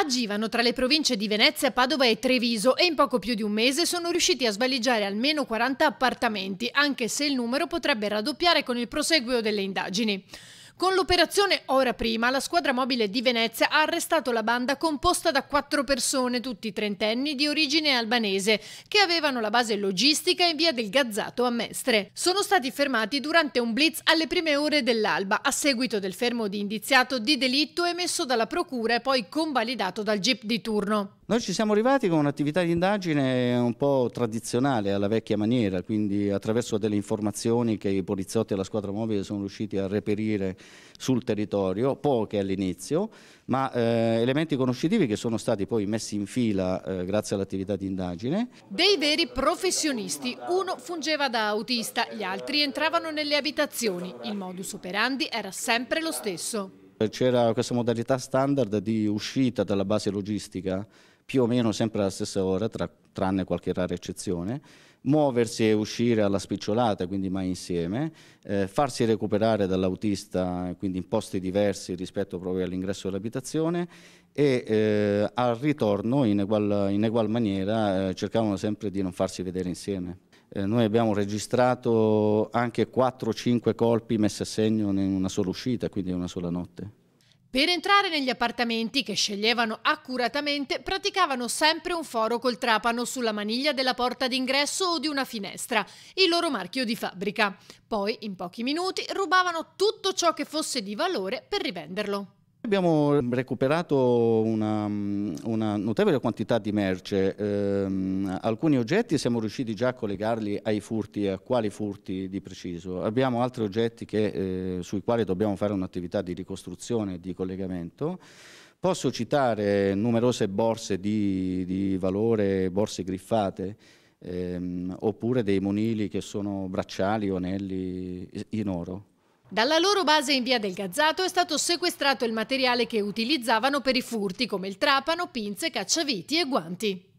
Agivano tra le province di Venezia, Padova e Treviso e in poco più di un mese sono riusciti a svaligiare almeno 40 appartamenti, anche se il numero potrebbe raddoppiare con il proseguo delle indagini. Con l'operazione Ora Prima, la squadra mobile di Venezia ha arrestato la banda composta da quattro persone, tutti trentenni di origine albanese, che avevano la base logistica in via del Gazzato a Mestre. Sono stati fermati durante un blitz alle prime ore dell'alba, a seguito del fermo di indiziato di delitto emesso dalla procura e poi convalidato dal GIP di turno. Noi ci siamo arrivati con un'attività di indagine un po' tradizionale, alla vecchia maniera, quindi attraverso delle informazioni che i poliziotti e la squadra mobile sono riusciti a reperire sul territorio, poche all'inizio, ma eh, elementi conoscitivi che sono stati poi messi in fila eh, grazie all'attività di indagine. Dei veri professionisti, uno fungeva da autista, gli altri entravano nelle abitazioni. Il modus operandi era sempre lo stesso. C'era questa modalità standard di uscita dalla base logistica più o meno sempre alla stessa ora, tra, tranne qualche rara eccezione, muoversi e uscire alla spicciolata, quindi mai insieme, eh, farsi recuperare dall'autista, quindi in posti diversi rispetto proprio all'ingresso dell'abitazione e eh, al ritorno in egual, in egual maniera eh, cercavano sempre di non farsi vedere insieme. Eh, noi abbiamo registrato anche 4-5 colpi messi a segno in una sola uscita, quindi in una sola notte. Per entrare negli appartamenti che sceglievano accuratamente praticavano sempre un foro col trapano sulla maniglia della porta d'ingresso o di una finestra, il loro marchio di fabbrica. Poi, in pochi minuti, rubavano tutto ciò che fosse di valore per rivenderlo. Abbiamo recuperato una, una notevole quantità di merce, ehm, alcuni oggetti siamo riusciti già a collegarli ai furti, a quali furti di preciso, abbiamo altri oggetti che, eh, sui quali dobbiamo fare un'attività di ricostruzione e di collegamento. Posso citare numerose borse di, di valore, borse griffate, ehm, oppure dei monili che sono bracciali o anelli in oro. Dalla loro base in via del Gazzato è stato sequestrato il materiale che utilizzavano per i furti come il trapano, pinze, cacciaviti e guanti.